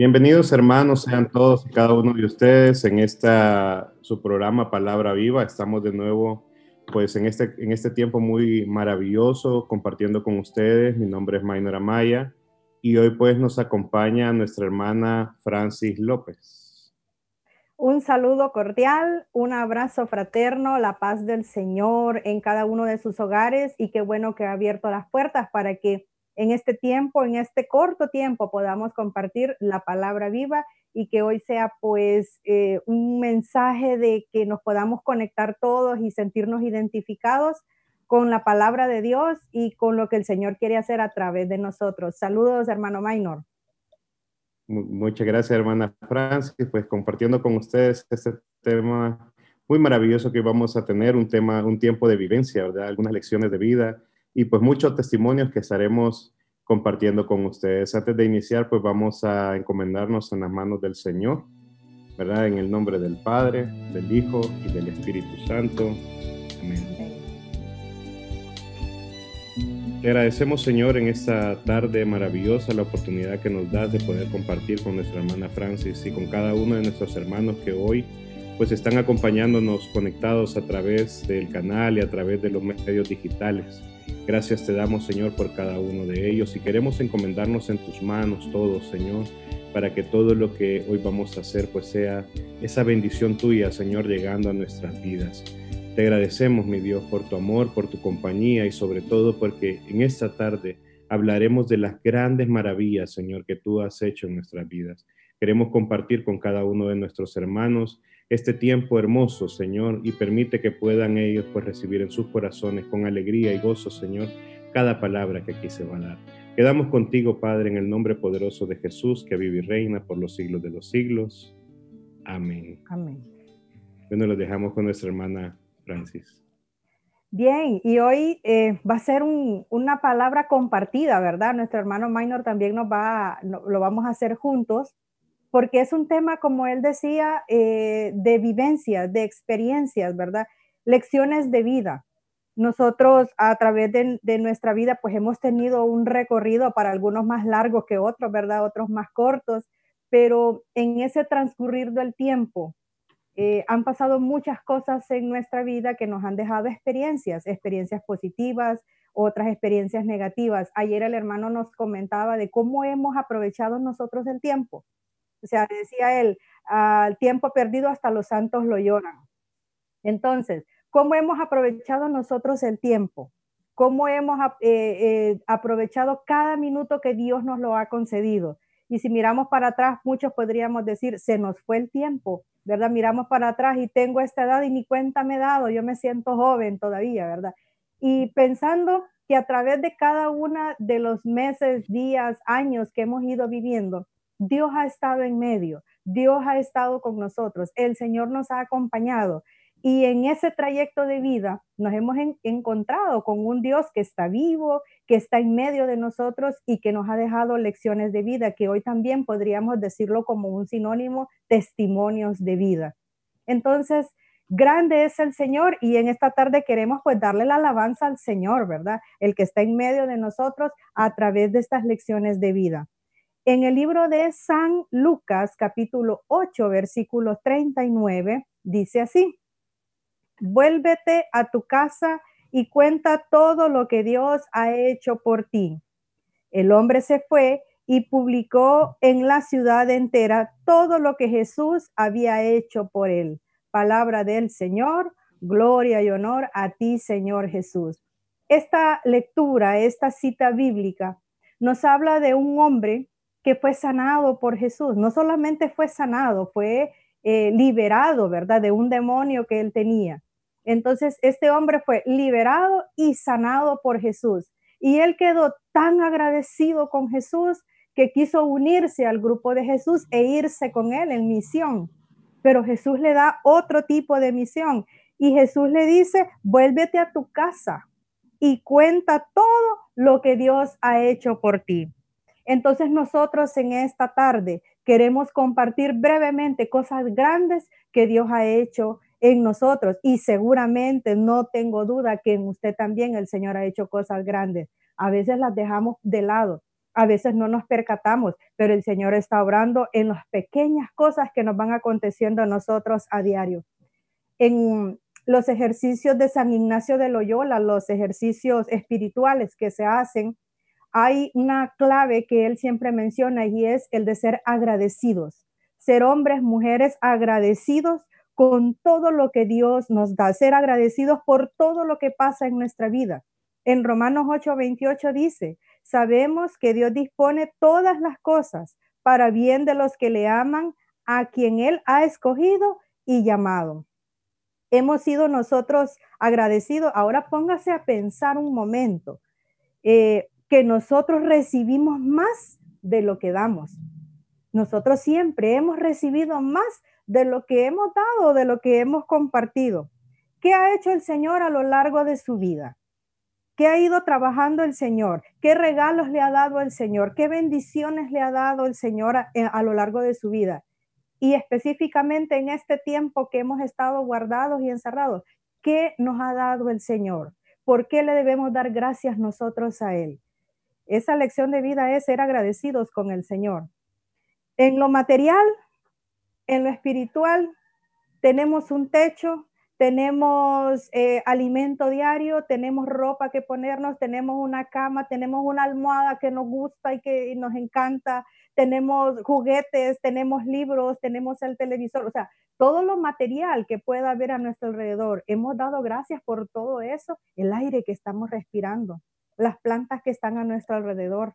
Bienvenidos hermanos, sean todos y cada uno de ustedes en esta su programa Palabra Viva. Estamos de nuevo pues en este en este tiempo muy maravilloso compartiendo con ustedes. Mi nombre es Maynor Amaya y hoy pues nos acompaña nuestra hermana Francis López. Un saludo cordial, un abrazo fraterno, la paz del Señor en cada uno de sus hogares y qué bueno que ha abierto las puertas para que en este tiempo, en este corto tiempo, podamos compartir la palabra viva y que hoy sea pues eh, un mensaje de que nos podamos conectar todos y sentirnos identificados con la palabra de Dios y con lo que el Señor quiere hacer a través de nosotros. Saludos, hermano Maynor. Muchas gracias, hermana Francis, pues compartiendo con ustedes este tema muy maravilloso que vamos a tener, un tema, un tiempo de vivencia, ¿verdad? Algunas lecciones de vida, y pues muchos testimonios que estaremos compartiendo con ustedes. Antes de iniciar, pues vamos a encomendarnos en las manos del Señor, ¿verdad? En el nombre del Padre, del Hijo y del Espíritu Santo. Amén. Te agradecemos, Señor, en esta tarde maravillosa la oportunidad que nos das de poder compartir con nuestra hermana Francis y con cada uno de nuestros hermanos que hoy pues están acompañándonos conectados a través del canal y a través de los medios digitales. Gracias te damos, Señor, por cada uno de ellos y queremos encomendarnos en tus manos todos, Señor, para que todo lo que hoy vamos a hacer pues sea esa bendición tuya, Señor, llegando a nuestras vidas. Te agradecemos, mi Dios, por tu amor, por tu compañía y sobre todo porque en esta tarde hablaremos de las grandes maravillas, Señor, que tú has hecho en nuestras vidas. Queremos compartir con cada uno de nuestros hermanos este tiempo hermoso, Señor, y permite que puedan ellos pues recibir en sus corazones con alegría y gozo, Señor, cada palabra que aquí se va a dar. Quedamos contigo, Padre, en el nombre poderoso de Jesús, que vive y reina por los siglos de los siglos. Amén. Amén. Bueno, lo dejamos con nuestra hermana Francis. Bien, y hoy eh, va a ser una palabra compartida, ¿verdad? Nuestro hermano Minor también nos va, lo vamos a hacer juntos porque es un tema, como él decía, eh, de vivencias, de experiencias, ¿verdad? Lecciones de vida. Nosotros a través de, nuestra vida, pues hemos tenido un recorrido para algunos más largos que otros, ¿verdad? Otros más cortos, pero en ese transcurrir del tiempo eh, han pasado muchas cosas en nuestra vida que nos han dejado experiencias, experiencias positivas, otras experiencias negativas. Ayer el hermano nos comentaba de cómo hemos aprovechado nosotros el tiempo o sea, decía él, al tiempo perdido hasta los santos lo lloran. Entonces, ¿cómo hemos aprovechado nosotros el tiempo? ¿Cómo hemos eh, eh, aprovechado cada minuto que Dios nos lo ha concedido? Y si miramos para atrás, muchos podríamos decir, se nos fue el tiempo, ¿verdad? Miramos para atrás y tengo esta edad y ni cuenta me he dado, yo me siento joven todavía, ¿verdad? Y pensando que a través de cada uno de los meses, días, años que hemos ido viviendo, Dios ha estado en medio, Dios ha estado con nosotros, el Señor nos ha acompañado. Y en ese trayecto de vida nos hemos encontrado con un Dios que está vivo, que está en medio de nosotros y que nos ha dejado lecciones de vida, que hoy también podríamos decirlo como un sinónimo, testimonios de vida. Entonces, grande es el Señor y en esta tarde queremos pues darle la alabanza al Señor, ¿verdad? El que está en medio de nosotros a través de estas lecciones de vida. En el libro de San Lucas, capítulo 8, versículo 39, dice así, vuélvete a tu casa y cuenta todo lo que Dios ha hecho por ti. El hombre se fue y publicó en la ciudad entera todo lo que Jesús había hecho por él. Palabra del Señor, gloria y honor a ti, Señor Jesús. Esta lectura, esta cita bíblica, nos habla de un hombre que fue sanado por Jesús. No solamente fue sanado, fue eh, liberado, ¿verdad? De un demonio que él tenía. Entonces, este hombre fue liberado y sanado por Jesús. Y él quedó tan agradecido con Jesús que quiso unirse al grupo de Jesús e irse con él en misión. Pero Jesús le da otro tipo de misión y Jesús le dice, vuélvete a tu casa y cuenta todo lo que Dios ha hecho por ti. Entonces nosotros en esta tarde queremos compartir brevemente cosas grandes que Dios ha hecho en nosotros y seguramente no tengo duda que en usted también el Señor ha hecho cosas grandes. A veces las dejamos de lado, a veces no nos percatamos, pero el Señor está obrando en las pequeñas cosas que nos van aconteciendo a nosotros a diario. En los ejercicios de San Ignacio de Loyola, los ejercicios espirituales que se hacen hay una clave que él siempre menciona y es el de ser agradecidos, ser hombres, mujeres agradecidos con todo lo que Dios nos da, ser agradecidos por todo lo que pasa en nuestra vida. En Romanos 8:28 dice, sabemos que Dios dispone todas las cosas para bien de los que le aman, a quien Él ha escogido y llamado. Hemos sido nosotros agradecidos. Ahora póngase a pensar un momento. Eh, que nosotros recibimos más de lo que damos. Nosotros siempre hemos recibido más de lo que hemos dado, de lo que hemos compartido. ¿Qué ha hecho el Señor a lo largo de su vida? ¿Qué ha ido trabajando el Señor? ¿Qué regalos le ha dado el Señor? ¿Qué bendiciones le ha dado el Señor a, eh, lo largo de su vida? Y específicamente en este tiempo que hemos estado guardados y encerrados, ¿qué nos ha dado el Señor? ¿Por qué le debemos dar gracias nosotros a Él? Esa lección de vida es ser agradecidos con el Señor. En lo material, en lo espiritual, tenemos un techo, tenemos eh, alimento diario, tenemos ropa que ponernos, tenemos una cama, tenemos una almohada que nos gusta y que nos encanta, tenemos juguetes, tenemos libros, tenemos el televisor, o sea, todo lo material que pueda haber a nuestro alrededor. Hemos dado gracias por todo eso, el aire que estamos respirando las plantas que están a nuestro alrededor.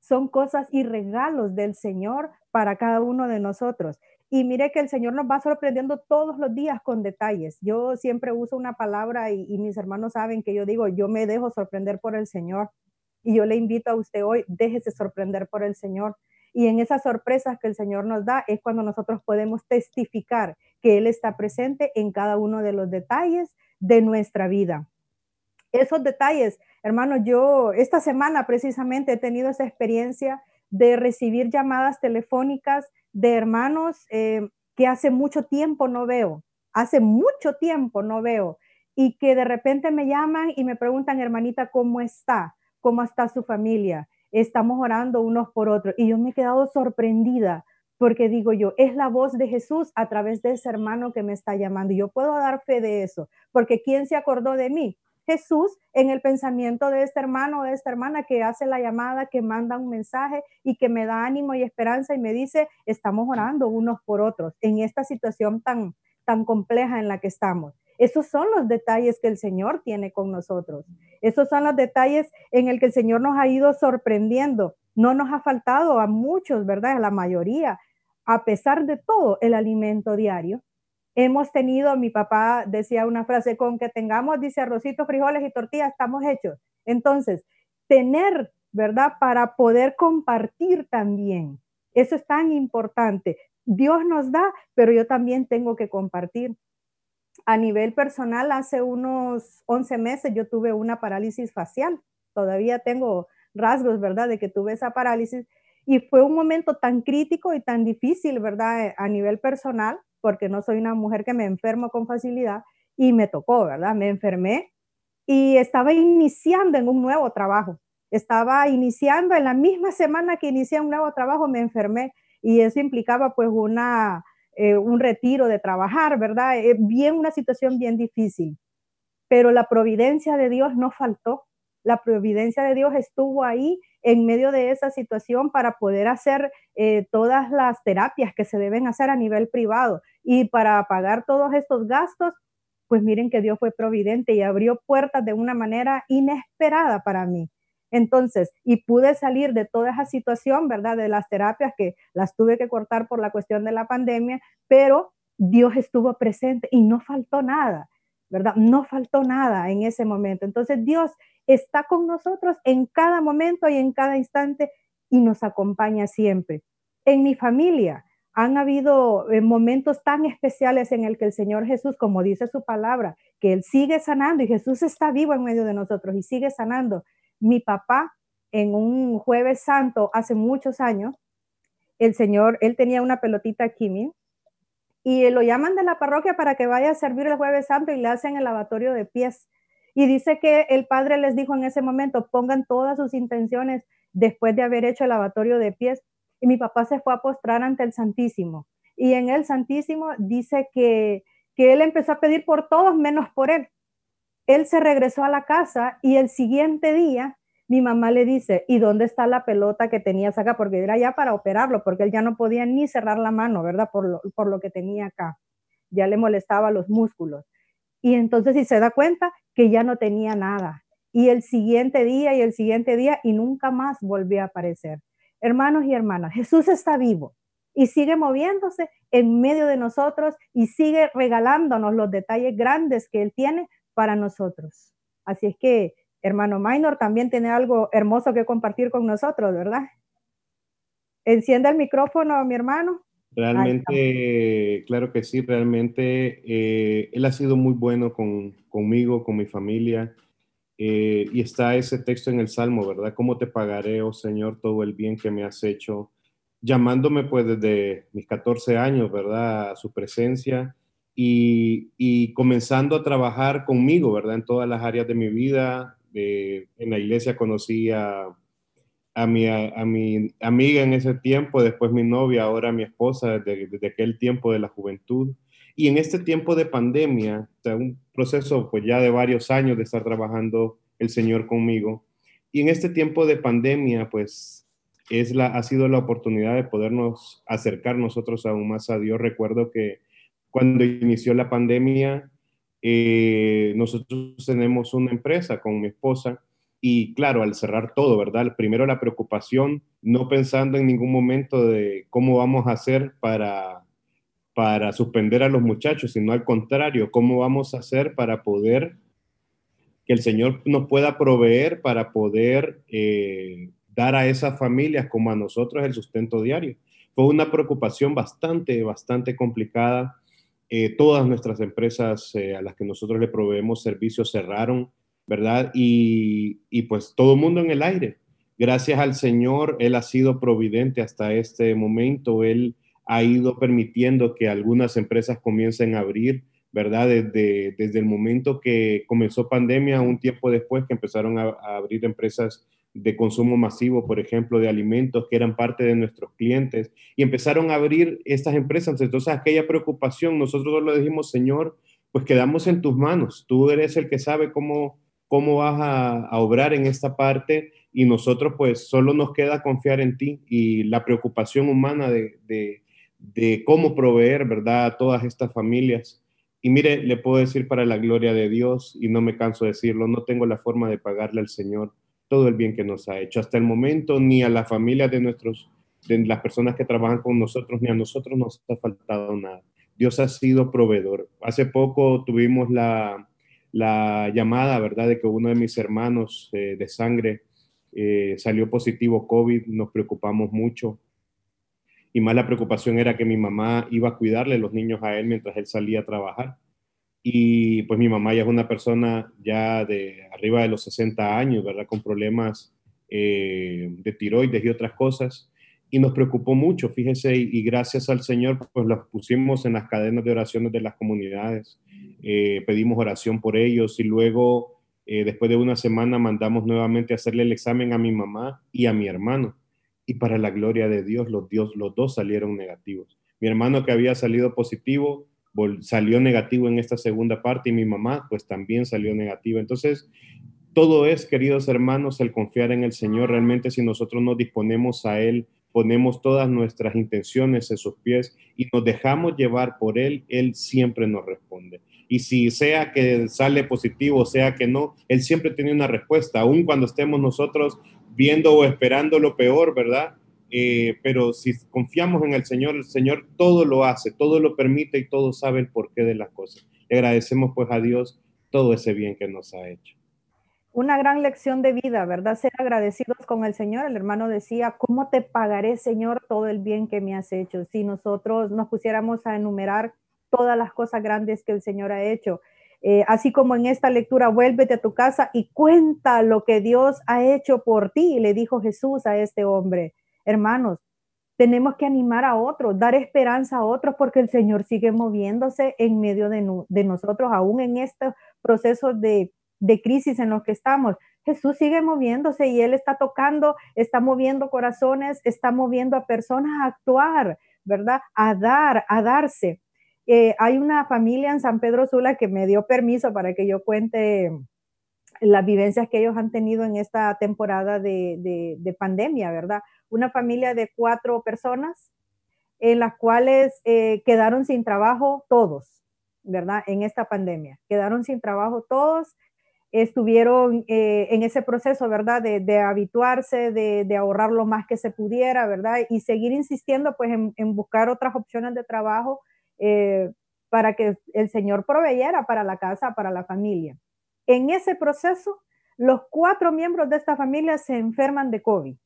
Son cosas y regalos del Señor para cada uno de nosotros. Y mire que el Señor nos va sorprendiendo todos los días con detalles. Yo siempre uso una palabra y, mis hermanos saben que yo digo, yo me dejo sorprender por el Señor. Y yo le invito a usted hoy, déjese sorprender por el Señor. Y en esas sorpresas que el Señor nos da es cuando nosotros podemos testificar que Él está presente en cada uno de los detalles de nuestra vida esos detalles, hermano, yo esta semana precisamente he tenido esa experiencia de recibir llamadas telefónicas de hermanos eh, que hace mucho tiempo no veo, hace mucho tiempo no veo, y que de repente me llaman y me preguntan, hermanita, ¿cómo está? ¿Cómo está su familia? Estamos orando unos por otros. Y yo me he quedado sorprendida porque digo yo, es la voz de Jesús a través de ese hermano que me está llamando. Y yo puedo dar fe de eso, porque ¿quién se acordó de mí? Jesús en el pensamiento de este hermano o de esta hermana que hace la llamada, que manda un mensaje y que me da ánimo y esperanza y me dice, estamos orando unos por otros en esta situación tan, tan compleja en la que estamos. Esos son los detalles que el Señor tiene con nosotros. Esos son los detalles en el que el Señor nos ha ido sorprendiendo. No nos ha faltado a muchos, ¿verdad? A la mayoría, a pesar de todo, el alimento diario hemos tenido, mi papá decía una frase, con que tengamos, dice, arrocitos, frijoles y tortillas, estamos hechos. Entonces, tener, ¿verdad? Para poder compartir también. Eso es tan importante. Dios nos da, pero yo también tengo que compartir. A nivel personal, hace unos 11 meses yo tuve una parálisis facial. Todavía tengo rasgos, ¿verdad? De que tuve esa parálisis. Y fue un momento tan crítico y tan difícil, ¿verdad? A nivel personal, porque no soy una mujer que me enfermo con facilidad y me tocó, ¿verdad? Me enfermé y estaba iniciando en un nuevo trabajo. Estaba iniciando en la misma semana que inicié un nuevo trabajo, me enfermé y eso implicaba pues una, eh, un retiro de trabajar, ¿verdad? Eh, bien, una situación bien difícil. Pero la providencia de Dios no faltó. La providencia de Dios estuvo ahí en medio de esa situación para poder hacer eh, todas las terapias que se deben hacer a nivel privado y para pagar todos estos gastos, pues miren que Dios fue providente y abrió puertas de una manera inesperada para mí. Entonces, y pude salir de toda esa situación, ¿verdad? De las terapias que las tuve que cortar por la cuestión de la pandemia, pero Dios estuvo presente y no faltó nada. ¿verdad? No faltó nada en ese momento. Entonces Dios está con nosotros en cada momento y en cada instante y nos acompaña siempre. En mi familia han habido eh, momentos tan especiales en el que el Señor Jesús, como dice su palabra, que Él sigue sanando y Jesús está vivo en medio de nosotros y sigue sanando. Mi papá, en un jueves santo hace muchos años, el Señor, él tenía una pelotita Kimmy, y lo llaman de la parroquia para que vaya a servir el jueves santo y le hacen el lavatorio de pies. Y dice que el padre les dijo en ese momento, pongan todas sus intenciones después de haber hecho el lavatorio de pies. Y mi papá se fue a postrar ante el Santísimo. Y en el Santísimo dice que, que él empezó a pedir por todos menos por él. Él se regresó a la casa y el siguiente día mi mamá le dice, ¿y dónde está la pelota que tenías acá? Porque era ya para operarlo, porque él ya no podía ni cerrar la mano, ¿verdad? Por lo, por lo que tenía acá. Ya le molestaba los músculos. Y entonces, si se da cuenta, que ya no tenía nada. Y el siguiente día y el siguiente día y nunca más volvió a aparecer. Hermanos y hermanas, Jesús está vivo y sigue moviéndose en medio de nosotros y sigue regalándonos los detalles grandes que Él tiene para nosotros. Así es que hermano Minor también tiene algo hermoso que compartir con nosotros, ¿verdad? Encienda el micrófono, mi hermano. Realmente, claro que sí, realmente eh, él ha sido muy bueno con, conmigo, con mi familia. Eh, y está ese texto en el Salmo, ¿verdad? ¿Cómo te pagaré, oh Señor, todo el bien que me has hecho? Llamándome pues desde mis 14 años, ¿verdad? A su presencia y, y comenzando a trabajar conmigo, ¿verdad? En todas las áreas de mi vida, en la iglesia conocí a, mi, a, mi, amiga en ese tiempo, después mi novia, ahora mi esposa, desde, aquel tiempo de la juventud. Y en este tiempo de pandemia, un proceso pues ya de varios años de estar trabajando el Señor conmigo, y en este tiempo de pandemia, pues es la, ha sido la oportunidad de podernos acercar nosotros aún más a Dios. Recuerdo que cuando inició la pandemia, eh, nosotros tenemos una empresa con mi esposa y claro, al cerrar todo, ¿verdad? Primero la preocupación, no pensando en ningún momento de cómo vamos a hacer para, para suspender a los muchachos, sino al contrario, cómo vamos a hacer para poder que el Señor nos pueda proveer para poder eh, dar a esas familias como a nosotros el sustento diario. Fue una preocupación bastante, bastante complicada eh, todas nuestras empresas eh, a las que nosotros le proveemos servicios cerraron, ¿verdad? Y, pues todo el mundo en el aire. Gracias al Señor, Él ha sido providente hasta este momento. Él ha ido permitiendo que algunas empresas comiencen a abrir, ¿verdad? Desde, el momento que comenzó pandemia, un tiempo después que empezaron a abrir empresas de consumo masivo, por ejemplo, de alimentos que eran parte de nuestros clientes, y empezaron a abrir estas empresas. Entonces, aquella preocupación, nosotros lo dijimos, Señor, pues quedamos en tus manos, tú eres el que sabe cómo, cómo vas a, obrar en esta parte, y nosotros pues solo nos queda confiar en ti y la preocupación humana de, de, de cómo proveer, ¿verdad?, a todas estas familias. Y mire, le puedo decir para la gloria de Dios, y no me canso de decirlo, no tengo la forma de pagarle al Señor todo el bien que nos ha hecho. Hasta el momento, ni a la familia de nuestros, de las personas que trabajan con nosotros, ni a nosotros nos ha faltado nada. Dios ha sido proveedor. Hace poco tuvimos la, llamada, ¿verdad?, de que uno de mis hermanos eh, de sangre eh, salió positivo COVID, nos preocupamos mucho. Y más la preocupación era que mi mamá iba a cuidarle los niños a él mientras él salía a trabajar. Y pues mi mamá ya es una persona ya de arriba de los 60 años, ¿verdad? Con problemas eh, de tiroides y otras cosas. Y nos preocupó mucho, fíjese, y, gracias al Señor, pues los pusimos en las cadenas de oraciones de las comunidades. Eh, pedimos oración por ellos y luego, eh, después de una semana, mandamos nuevamente a hacerle el examen a mi mamá y a mi hermano. Y para la gloria de Dios, los, Dios, los dos salieron negativos. Mi hermano que había salido positivo, salió negativo en esta segunda parte y mi mamá pues también salió negativa. Entonces, todo es, queridos hermanos, el confiar en el Señor. Realmente si nosotros nos disponemos a Él, ponemos todas nuestras intenciones en sus pies y nos dejamos llevar por Él, Él siempre nos responde. Y si sea que sale positivo, o sea que no, Él siempre tiene una respuesta, aun cuando estemos nosotros viendo o esperando lo peor, ¿verdad? Eh, pero si confiamos en el Señor, el Señor todo lo hace, todo lo permite y todo sabe el porqué de las cosas. Le agradecemos pues a Dios todo ese bien que nos ha hecho. Una gran lección de vida, ¿verdad? Ser agradecidos con el Señor. El hermano decía, ¿cómo te pagaré, Señor, todo el bien que me has hecho? Si nosotros nos pusiéramos a enumerar todas las cosas grandes que el Señor ha hecho. Eh, así como en esta lectura, vuélvete a tu casa y cuenta lo que Dios ha hecho por ti, le dijo Jesús a este hombre. Hermanos, tenemos que animar a otros, dar esperanza a otros, porque el Señor sigue moviéndose en medio de, nosotros, aún en este proceso de, crisis en los que estamos. Jesús sigue moviéndose y Él está tocando, está moviendo corazones, está moviendo a personas a actuar, ¿verdad? A dar, a darse. Eh, hay una familia en San Pedro Sula que me dio permiso para que yo cuente las vivencias que ellos han tenido en esta temporada de, pandemia, ¿verdad? Una familia de cuatro personas en las cuales eh, quedaron sin trabajo todos, ¿verdad? En esta pandemia. Quedaron sin trabajo todos, estuvieron eh, en ese proceso, ¿verdad? De, habituarse, de, ahorrar lo más que se pudiera, ¿verdad? Y seguir insistiendo, pues, en, buscar otras opciones de trabajo eh, para que el Señor proveyera para la casa, para la familia. En ese proceso, los cuatro miembros de esta familia se enferman de COVID.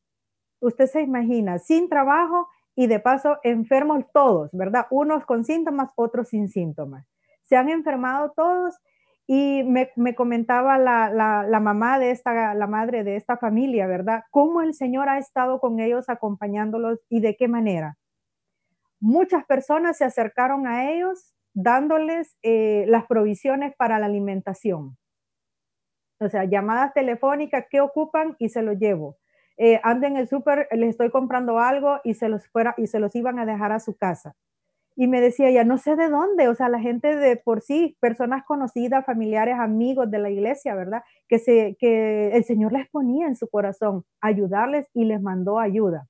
Usted se imagina, sin trabajo y de paso enfermos todos, ¿verdad? Unos con síntomas, otros sin síntomas. Se han enfermado todos y me, comentaba la, mamá de esta, la madre de esta familia, ¿verdad? Cómo el Señor ha estado con ellos acompañándolos y de qué manera. Muchas personas se acercaron a ellos dándoles eh, las provisiones para la alimentación o sea, llamadas telefónicas, ¿qué ocupan? Y se lo llevo. Eh, en el súper, les estoy comprando algo y se, los fuera, y se los iban a dejar a su casa. Y me decía ella, no sé de dónde, o sea, la gente de por sí, personas conocidas, familiares, amigos de la iglesia, ¿verdad? Que, se, que el Señor les ponía en su corazón ayudarles y les mandó ayuda.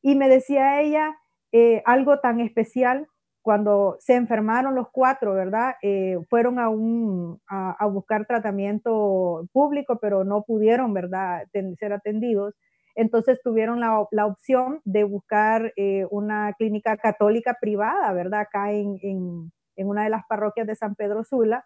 Y me decía ella eh, algo tan especial cuando se enfermaron los cuatro, ¿verdad? Eh, fueron a, buscar tratamiento público, pero no pudieron, ¿verdad?, ser atendidos. Entonces tuvieron la, opción de buscar eh, una clínica católica privada, ¿verdad?, acá en, una de las parroquias de San Pedro Sula,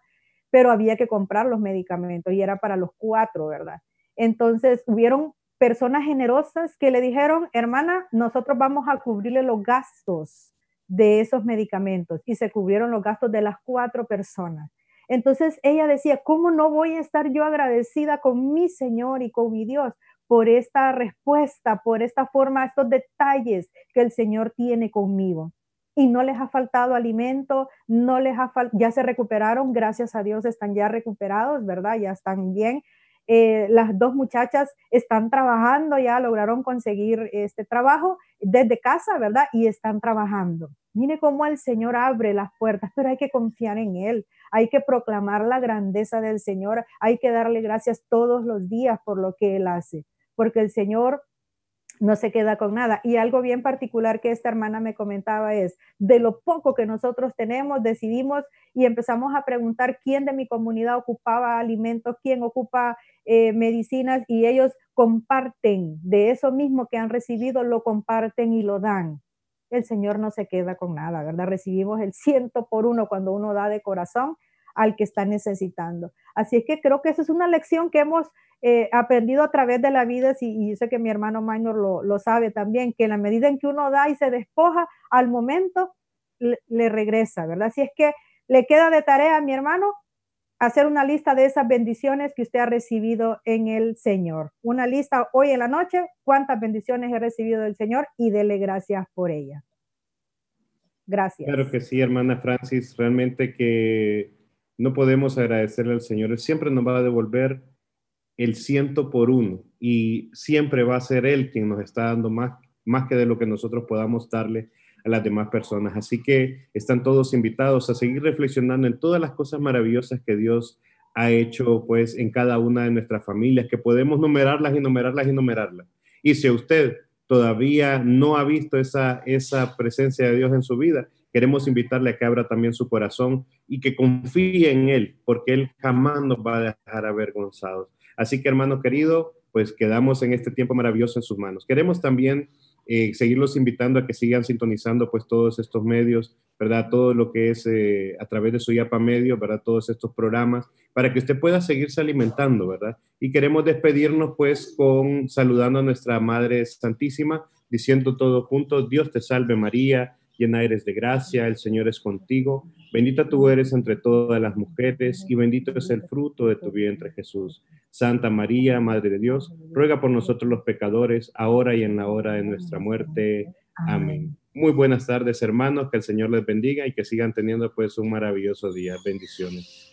pero había que comprar los medicamentos y era para los cuatro, ¿verdad? Entonces hubieron personas generosas que le dijeron, hermana, nosotros vamos a cubrirle los gastos de esos medicamentos y se cubrieron los gastos de las cuatro personas. Entonces ella decía, ¿cómo no voy a estar yo agradecida con mi Señor y con mi Dios por esta respuesta, por esta forma, estos detalles que el Señor tiene conmigo? Y no les ha faltado alimento, no les ha faltado, ya se recuperaron, gracias a Dios están ya recuperados, ¿verdad? Ya están bien, eh, las dos muchachas están trabajando, ya lograron conseguir este trabajo desde casa, ¿verdad? Y están trabajando. Mire cómo el Señor abre las puertas, pero hay que confiar en Él, hay que proclamar la grandeza del Señor, hay que darle gracias todos los días por lo que Él hace, porque el Señor no se queda con nada. Y algo bien particular que esta hermana me comentaba es, de lo poco que nosotros tenemos, decidimos y empezamos a preguntar quién de mi comunidad ocupaba alimentos, quién ocupa eh, medicinas y ellos comparten de eso mismo que han recibido, lo comparten y lo dan. El Señor no se queda con nada, ¿verdad? Recibimos el ciento por uno cuando uno da de corazón al que está necesitando. Así es que creo que esa es una lección que hemos eh, aprendido a través de la vida, y yo sé que mi hermano Maynor lo, sabe también, que en la medida en que uno da y se despoja, al momento le, regresa, ¿verdad? Así es que le queda de tarea a mi hermano hacer una lista de esas bendiciones que usted ha recibido en el Señor. Una lista hoy en la noche, cuántas bendiciones he recibido del Señor y dele gracias por ellas. Gracias. Claro que sí, hermana Francis, realmente que no podemos agradecerle al Señor. Él siempre nos va a devolver el ciento por uno y siempre va a ser Él quien nos está dando más, más que de lo que nosotros podamos darle a las demás personas. Así que están todos invitados a seguir reflexionando en todas las cosas maravillosas que Dios ha hecho pues en cada una de nuestras familias, que podemos numerarlas y numerarlas y numerarlas. Y si usted todavía no ha visto esa, esa presencia de Dios en su vida, Queremos invitarle a que abra también su corazón y que confíe en Él, porque Él jamás nos va a dejar avergonzados. Así que, hermano querido, pues quedamos en este tiempo maravilloso en sus manos. Queremos también eh, seguirlos invitando a que sigan sintonizando pues todos estos medios, ¿verdad? Todo lo que es eh, a través de su IAPA Medio, ¿verdad? Todos estos programas, para que usted pueda seguirse alimentando, ¿verdad? Y queremos despedirnos pues con saludando a nuestra Madre Santísima, diciendo todos juntos, Dios te salve María llena eres de gracia, el Señor es contigo, bendita tú eres entre todas las mujeres y bendito es el fruto de tu vientre Jesús. Santa María, Madre de Dios, ruega por nosotros los pecadores, ahora y en la hora de nuestra muerte. Amén. Muy buenas tardes hermanos, que el Señor les bendiga y que sigan teniendo pues un maravilloso día. Bendiciones.